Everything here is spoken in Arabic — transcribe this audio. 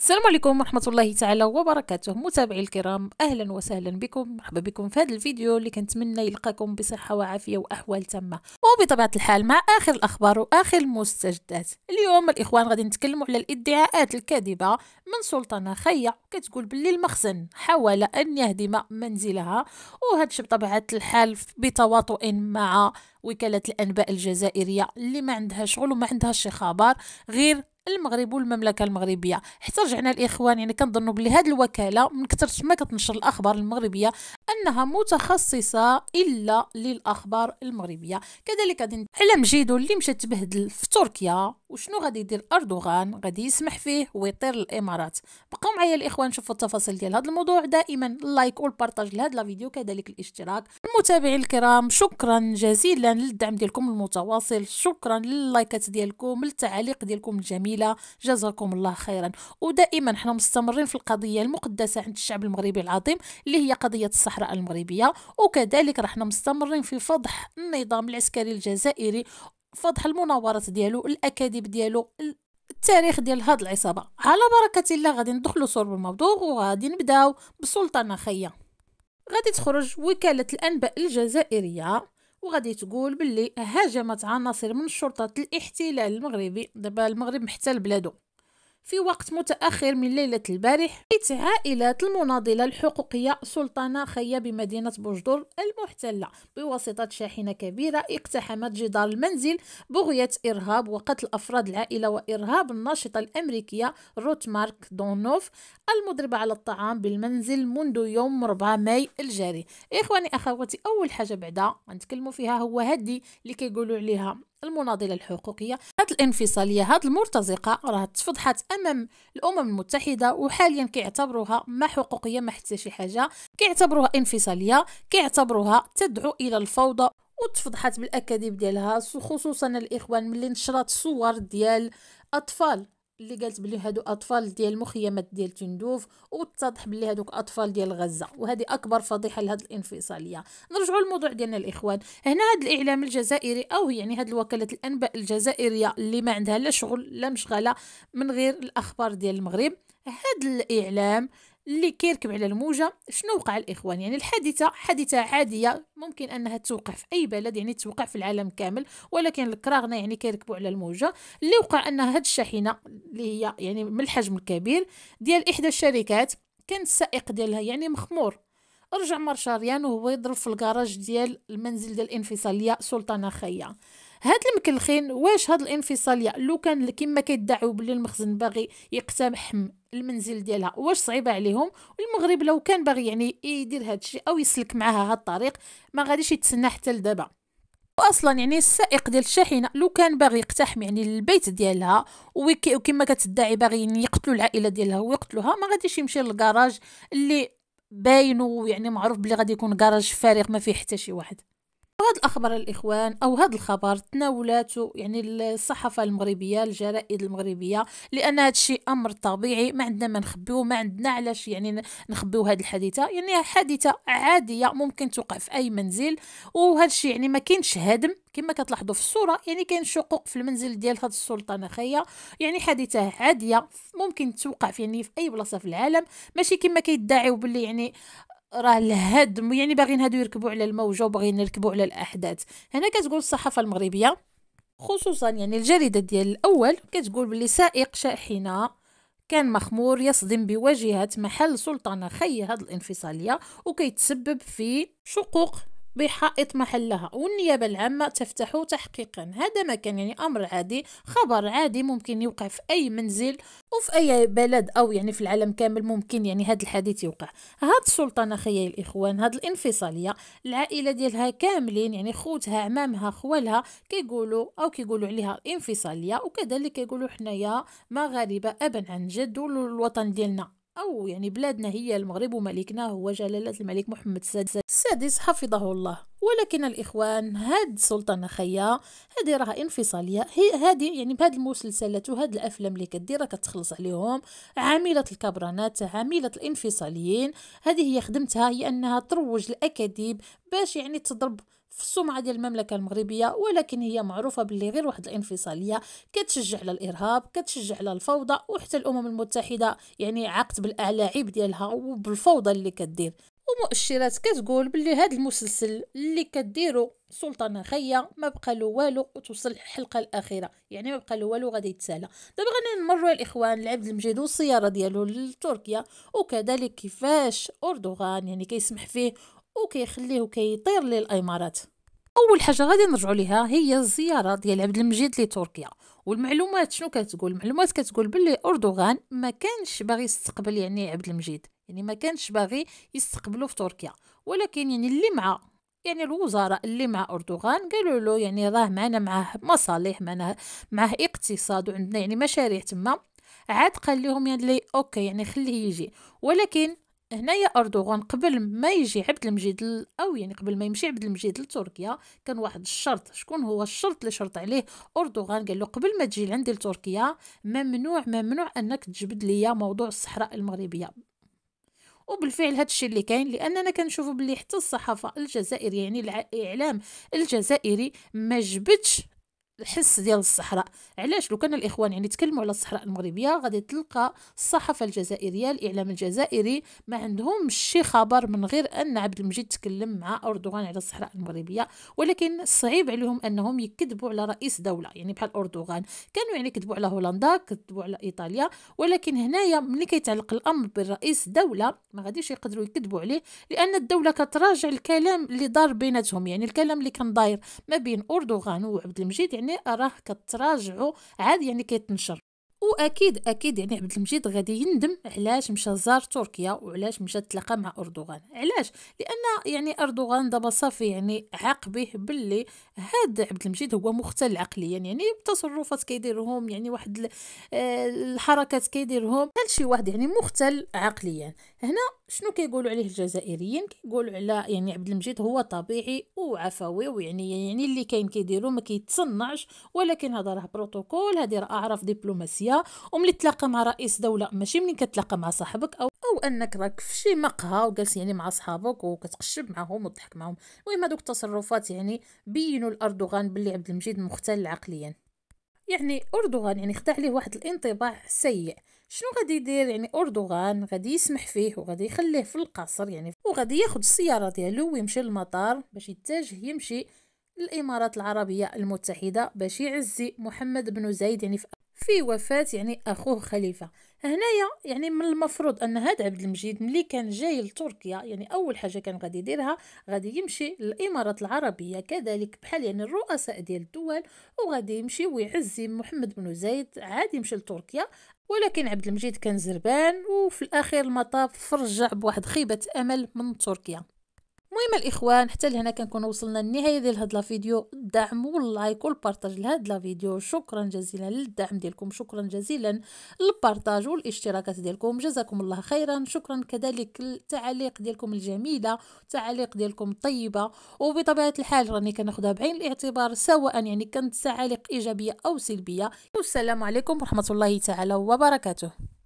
السلام عليكم ورحمة الله تعالى وبركاته متابعي الكرام أهلا وسهلا بكم مرحبا بكم في هذا الفيديو اللي كنتمنى يلقاكم بصحة وعافية وأحوال تامة وبطبيعة الحال مع آخر الأخبار وآخر المستجدات اليوم الإخوان غادي نتكلموا على الادعاءات الكاذبة من سلطانة خيا كتقول باللي المخزن حاول أن يهدم منزلها وهادشي بطبيعة الحال بتواطؤ مع وكالة الأنباء الجزائرية اللي ما عندها شغل وما عندها شي خبر غير المغرب والمملكه المغربيه حتى رجعنا الاخوان يعني كنظنوا بلي هاد الوكاله من كثر ما كتنشر الاخبار المغربيه أنها متخصصة إلا للأخبار المغربية كذلك غادي علم جيدو اللي مشى تبهدل في تركيا وشنو غادي يدير أردوغان غادي يسمح فيه ويطير الإمارات بقاو معايا الإخوان نشوفوا التفاصيل ديال هذا الموضوع دائما اللايك والبارطاج لهذا الفيديو كذلك الاشتراك المتابعين الكرام شكرا جزيلا للدعم ديالكم المتواصل شكرا لللايكات ديالكم للتعاليق ديالكم الجميلة جزاكم الله خيرا ودائما حنا مستمرين في القضية المقدسة عند الشعب المغربي العظيم اللي هي قضية الصحراء الصحراء المغربية وكذلك رحنا مستمرين في فضح النظام العسكري الجزائري فضح المناورات ديالو الاكاذيب ديالو التاريخ ديال هاد العصابه على بركه الله غادي ندخلوا صلب الموضوع وغادي نبداو بسلطنه خيه غادي تخرج وكاله الانباء الجزائريه وغادي تقول باللي هاجمت عناصر من شرطه الاحتلال المغربي دابا المغرب محتل بلادو في وقت متأخر من ليلة البارح حيث عائلة المناضلة الحقوقية سلطانة خيا بمدينة بوجدور المحتلة بواسطة شاحنة كبيرة اقتحمت جدار المنزل بغية إرهاب وقتل أفراد العائلة وإرهاب الناشطة الأمريكية روت مارك دونوف المضربة على الطعام بالمنزل منذ يوم 4 ماي الجاري إخواني أخواتي أول حاجة بعدا غنتكلموا فيها هو هدي اللي كيقولوا عليها المناضله الحقوقيه هذه الانفصاليه هذه المرتزقه راه تفضحت امام الامم المتحده وحاليا كيعتبروها ما حقوقيه ما حتى شي حاجه كيعتبروها انفصاليه كيعتبروها تدعو الى الفوضى وتفضحت بالاكاذيب ديالها خصوصا الاخوان ملي نشرات صور ديال اطفال اللي قالت بلي هادو اطفال ديال مخيمات ديال تندوف واتضح بلي هادوك اطفال ديال غزه وهذه اكبر فضيحه لهاد الانفصاليه نرجعوا للموضوع ديالنا الاخوان هنا هاد الاعلام الجزائري او يعني هاد وكاله الانباء الجزائريه اللي ما عندها لا شغل لا مشغله من غير الاخبار ديال المغرب هاد الاعلام اللي كيركب على الموجه شنو وقع الاخوان يعني الحادثه حادثه عاديه ممكن انها توقع في اي بلد يعني توقع في العالم كامل ولكن الكراغنه يعني كيركبوا على الموجه اللي وقع ان هاد الشاحنه اللي هي يعني من الحجم الكبير ديال احدى الشركات كان السائق ديالها يعني مخمور رجع مارشاريان وهو يضرب في الكراج ديال المنزل ديال الانفصاليه سلطانه خيا هاد المكلخين واش هاد الانفصاليه لو كان كما كيدعوا بلي المخزن باغي يقتحم المنزل ديالها واش صعيبه عليهم والمغرب لو كان باغي يعني يدير هاد الشيء او يسلك معها هاد الطريق ما غاديش يتسنى حتى لدابا واصلا يعني السائق ديال الشاحنه لو كان باغي يقتحم يعني البيت ديالها وكما كتدعي باغي يعني يقتلوا العائله ديالها ويقتلوها ما غاديش يمشي للكراج اللي باين ويعني معروف بلي غادي يكون كراج فارغ ما فيه حتى شي واحد هاد الاخبار الاخوان او هاد الخبر تناولته يعني الصحافه المغربيه الجرائد المغربيه لان هذا الشيء امر طبيعي ما عندنا ما نخبيوه ما عندنا علاش يعني نخبيو هاد الحادثه يعني حادثه عاديه ممكن توقع في اي منزل وهذا الشيء يعني ما كاينش هدم كما كتلاحظوا في الصوره يعني كاين شقوق في المنزل ديال هاد السلطانه خيه يعني حادثه عاديه ممكن توقع في يعني في اي بلاصه في العالم ماشي كما كيدعيو باللي يعني راه الهدم يعني باغيين هادو يركبوا على الموجه وباغيين يركبوا على الاحداث هنا كتقول الصحافه المغربيه خصوصا يعني الجريده ديال الاول كتقول بلي سائق شاحنه كان مخمور يصدم بواجهه محل سلطانه خي هاد الانفصاليه وكيتسبب في شقوق بحائط محلها والنيابة العامة تفتح تحقيقا هذا ما كان يعني أمر عادي خبر عادي ممكن يوقع في أي منزل وفي أي بلد أو يعني في العالم كامل ممكن يعني هذا الحديث يوقع هاد السلطان أخي الإخوان هاد الانفصالية العائلة ديالها كاملين يعني خوتها عمامها خوالها كيقولوا أو كيقولوا عليها الانفصالية وكذلك كيقولوا حنايا مغاربة أبا عن جد والوطن ديالنا أو يعني بلادنا هي المغرب وملكنا هو جلالة الملك محمد السادس السادس حفظه الله ولكن الإخوان هاد سلطان أخيا هادي راه انفصالية هي هادي يعني بهاد المسلسلات وهاد الأفلام اللي كدير راه كتخلص عليهم عاملة الكبرانات عاملة الانفصاليين هذه هي خدمتها هي أنها تروج الأكاذيب باش يعني تضرب في السمعة ديال المملكة المغربية ولكن هي معروفة باللي غير واحد الانفصالية كتشجع على الإرهاب كتشجع على الفوضى وحتى الأمم المتحدة يعني عقد عيب ديالها وبالفوضى اللي كدير المؤشرات كتقول بلي هذا المسلسل اللي كديرو سلطان خيا ما بقى له والو وتوصل الحلقه الاخيره يعني ما بقى له والو غادي يتسالى دابا غادي نمروا الاخوان لعبد المجيد والسياره ديالو لتركيا وكذلك كيفاش اردوغان يعني كيسمح فيه وكيخليه وكيطير للامارات اول حاجه غادي نرجعوا ليها هي الزياره ديال عبد المجيد لتركيا والمعلومات شنو كتقول المعلومات كتقول باللي اردوغان ما كانش باغي يستقبل يعني عبد المجيد يعني ما كانش باغي يستقبلوا في تركيا ولكن يعني اللي مع يعني الوزراء اللي مع اردوغان قالوا له يعني راه معنا معاه مصالح معنا معاه اقتصاد وعندنا يعني مشاريع تما عاد قال لهم يعني اوكي يعني خليه يجي ولكن هنايا اردوغان قبل ما يجي عبد المجيد او يعني قبل ما يمشي عبد المجيد لتركيا كان واحد الشرط شكون هو الشرط اللي شرط عليه اردوغان قال له قبل ما تجي لعندي لتركيا ممنوع ممنوع انك تجبد ليا موضوع الصحراء المغربيه وبالفعل هذا الشيء اللي كاين لاننا كنشوفوا باللي حتى الصحافه الجزائريه يعني الاعلام الجزائري ما جبدش الحس ديال الصحراء علاش لو كان الاخوان يعني تكلموا على الصحراء المغربيه غادي تلقى الصحافه الجزائريه الاعلام الجزائري ما عندهمش شي خبر من غير ان عبد المجيد تكلم مع اردوغان على الصحراء المغربيه ولكن صعيب عليهم انهم يكذبوا على رئيس دوله يعني بحال اردوغان كانوا يعني كذبوا على هولندا كذبوا على ايطاليا ولكن هنايا ملي كيتعلق الامر بالرئيس دوله ما غاديش يقدروا يكذبوا عليه لان الدوله كتراجع الكلام اللي دار بيناتهم يعني الكلام اللي كان داير ما بين اردوغان وعبد المجيد يعني ملي راه كتراجعوا عاد يعني كيتنشر واكيد اكيد يعني عبد المجيد غادي يندم علاش مشى زار تركيا وعلاش مشى تلاقى مع اردوغان علاش لان يعني اردوغان دابا صافي يعني عاق به باللي هاد عبد المجيد هو مختل عقليا يعني, التصرفات كيديرهم يعني واحد آه، الحركات كيديرهم هاد شي واحد يعني مختل عقليا هنا شنو كيقولوا عليه الجزائريين كيقولوا على يعني عبد المجيد هو طبيعي وعفوي ويعني يعني اللي كاين كيديرو ما كيتصنعش ولكن هذا راه بروتوكول هذه راه اعرف دبلوماسيه وملي تلاقى مع رئيس دوله ماشي ملي كتلاقى مع صاحبك او او انك راك في شي مقهى وجالس يعني مع صحابك وكتقشب معهم وتضحك معهم المهم هذوك التصرفات يعني بينوا الاردوغان باللي عبد المجيد مختل عقليا يعني اردوغان يعني خدع عليه واحد الانطباع سيء شنو غادي يدير يعني اردوغان غادي يسمح فيه وغادي يخليه في القصر يعني وغادي ياخذ السياره ديالو ويمشي للمطار باش يتجه يمشي الامارات العربيه المتحده باش يعزي محمد بن زايد يعني في في وفاة يعني أخوه خليفة هنايا يعني من المفروض أن هذا عبد المجيد ملي كان جاي لتركيا يعني أول حاجة كان غادي يديرها غادي يمشي للإمارات العربية كذلك بحال يعني الرؤساء ديال الدول وغادي يمشي ويعزي محمد بن زايد عادي يمشي لتركيا ولكن عبد المجيد كان زربان وفي الأخير المطاف فرجع بواحد خيبة أمل من تركيا المهم الاخوان حتى لهنا كنكون وصلنا للنهايه ديال هاد لا فيديو الدعم واللايك والبارطاج لهاد لا فيديو شكرا جزيلا للدعم ديالكم شكرا جزيلا للبارطاج والاشتراكات ديالكم جزاكم الله خيرا شكرا كذلك للتعاليق ديالكم الجميله التعاليق ديالكم الطيبه وبطبيعه الحال راني كناخذها بعين الاعتبار سواء يعني كانت تعاليق ايجابيه او سلبيه والسلام عليكم ورحمه الله تعالى وبركاته